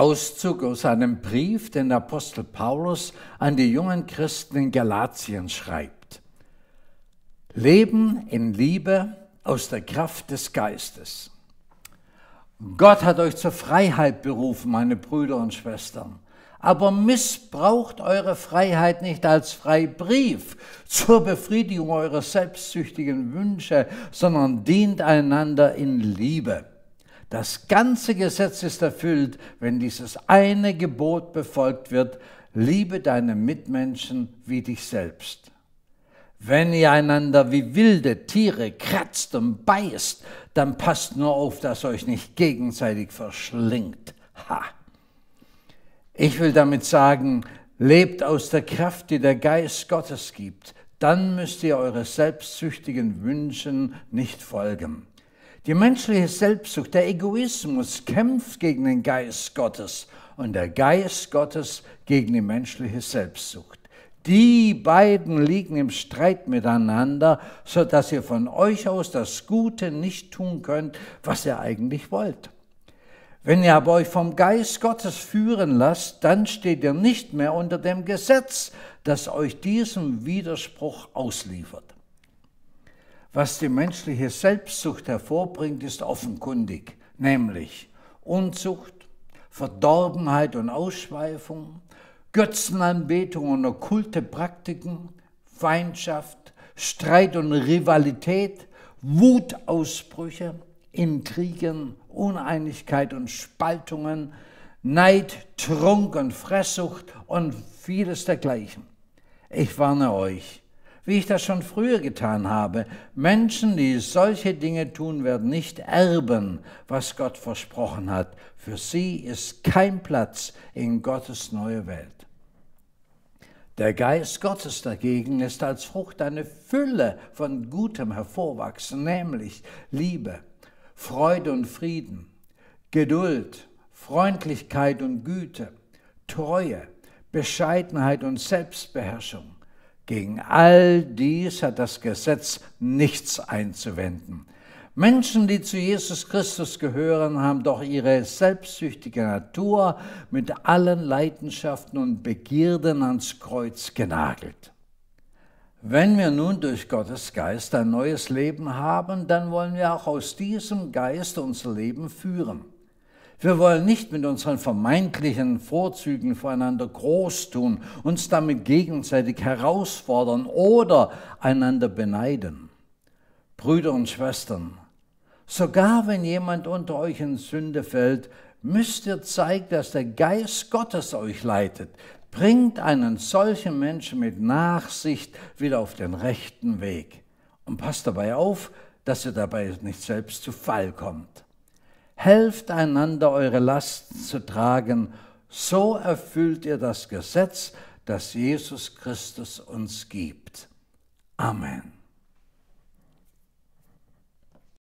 Auszug aus einem Brief, den Apostel Paulus an die jungen Christen in Galatien schreibt. Leben in Liebe aus der Kraft des Geistes. Gott hat euch zur Freiheit berufen, meine Brüder und Schwestern. Aber missbraucht eure Freiheit nicht als Freibrief zur Befriedigung eurer selbstsüchtigen Wünsche, sondern dient einander in Liebe. Das ganze Gesetz ist erfüllt, wenn dieses eine Gebot befolgt wird, liebe deine Mitmenschen wie dich selbst. Wenn ihr einander wie wilde Tiere kratzt und beißt, dann passt nur auf, dass euch nicht gegenseitig verschlingt. Ha! Ich will damit sagen, lebt aus der Kraft, die der Geist Gottes gibt. Dann müsst ihr eure selbstsüchtigen Wünschen nicht folgen. Die menschliche Selbstsucht, der Egoismus kämpft gegen den Geist Gottes und der Geist Gottes gegen die menschliche Selbstsucht. Die beiden liegen im Streit miteinander, so dass ihr von euch aus das Gute nicht tun könnt, was ihr eigentlich wollt. Wenn ihr aber euch vom Geist Gottes führen lasst, dann steht ihr nicht mehr unter dem Gesetz, das euch diesem Widerspruch ausliefert. Was die menschliche Selbstsucht hervorbringt, ist offenkundig, nämlich Unzucht, Verdorbenheit und Ausschweifung, Götzenanbetung und okkulte Praktiken, Feindschaft, Streit und Rivalität, Wutausbrüche, Intrigen, Uneinigkeit und Spaltungen, Neid, Trunk und Fresssucht und vieles dergleichen. Ich warne euch, wie ich das schon früher getan habe. Menschen, die solche Dinge tun, werden nicht erben, was Gott versprochen hat. Für sie ist kein Platz in Gottes neue Welt. Der Geist Gottes dagegen ist als Frucht eine Fülle von Gutem hervorwachsen, nämlich Liebe, Freude und Frieden, Geduld, Freundlichkeit und Güte, Treue, Bescheidenheit und Selbstbeherrschung. Gegen all dies hat das Gesetz nichts einzuwenden. Menschen, die zu Jesus Christus gehören, haben doch ihre selbstsüchtige Natur mit allen Leidenschaften und Begierden ans Kreuz genagelt. Wenn wir nun durch Gottes Geist ein neues Leben haben, dann wollen wir auch aus diesem Geist unser Leben führen. Wir wollen nicht mit unseren vermeintlichen Vorzügen voreinander groß tun, uns damit gegenseitig herausfordern oder einander beneiden. Brüder und Schwestern, sogar wenn jemand unter euch in Sünde fällt, müsst ihr zeigen, dass der Geist Gottes euch leitet. Bringt einen solchen Menschen mit Nachsicht wieder auf den rechten Weg. Und passt dabei auf, dass ihr dabei nicht selbst zu Fall kommt helft einander eure Lasten zu tragen, so erfüllt ihr das Gesetz, das Jesus Christus uns gibt. Amen.